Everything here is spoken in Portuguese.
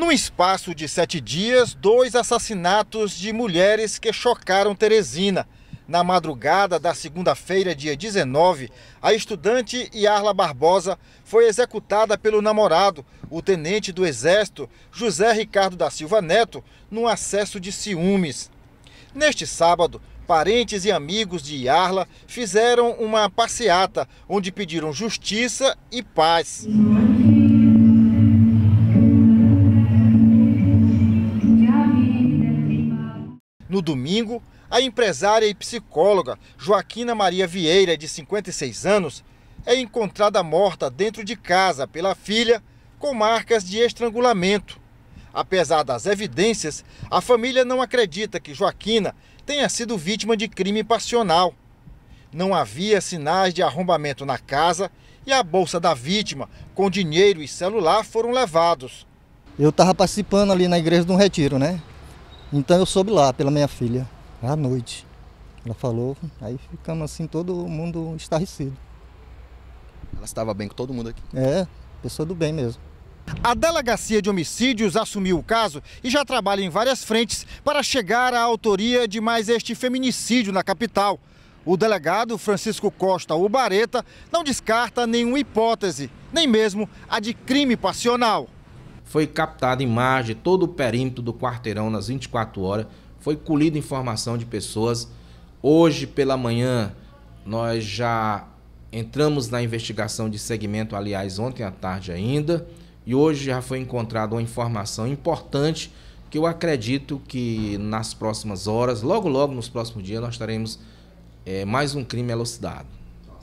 Num espaço de sete dias, dois assassinatos de mulheres que chocaram Teresina. Na madrugada da segunda-feira, dia 19, a estudante Yarla Barbosa foi executada pelo namorado, o tenente do Exército José Ricardo da Silva Neto, num acesso de ciúmes. Neste sábado, parentes e amigos de Yarla fizeram uma passeata onde pediram justiça e paz. No domingo, a empresária e psicóloga Joaquina Maria Vieira, de 56 anos, é encontrada morta dentro de casa pela filha com marcas de estrangulamento. Apesar das evidências, a família não acredita que Joaquina tenha sido vítima de crime passional. Não havia sinais de arrombamento na casa e a bolsa da vítima, com dinheiro e celular, foram levados. Eu estava participando ali na igreja de um retiro, né? Então eu soube lá pela minha filha, à noite. Ela falou, aí ficamos assim, todo mundo estarrecido. Ela estava bem com todo mundo aqui? É, pessoa do bem mesmo. A Delegacia de Homicídios assumiu o caso e já trabalha em várias frentes para chegar à autoria de mais este feminicídio na capital. O delegado Francisco Costa Ubareta não descarta nenhuma hipótese, nem mesmo a de crime passional foi captada imagem, todo o perímetro do quarteirão nas 24 horas, foi colhida informação de pessoas. Hoje pela manhã nós já entramos na investigação de segmento, aliás, ontem à tarde ainda, e hoje já foi encontrada uma informação importante que eu acredito que nas próximas horas, logo logo nos próximos dias, nós teremos é, mais um crime elucidado.